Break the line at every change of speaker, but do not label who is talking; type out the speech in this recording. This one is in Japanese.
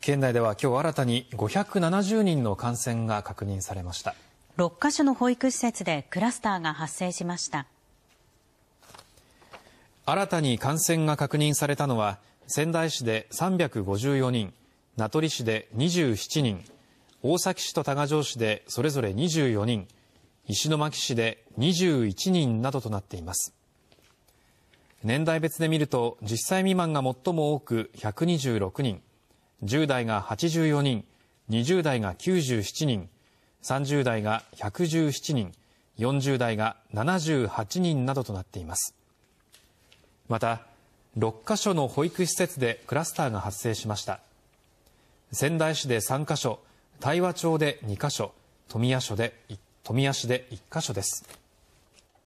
県内では今日新たに570人の感染が確認されました
6カ所の保育施設でクラスターが発生しました
新たに感染が確認されたのは仙台市で354人名取市で27人大崎市と多賀城市でそれぞれ24人石巻市で21人などとなっています年代別で見ると10歳未満が最も多く126人10代が84人、20代が97人、30代が117人、40代が78人などとなっています。また、6カ所の保育施設でクラスターが発生しました。仙台市で3カ所、大和町で2カ所、富谷で、富谷市で1カ所です。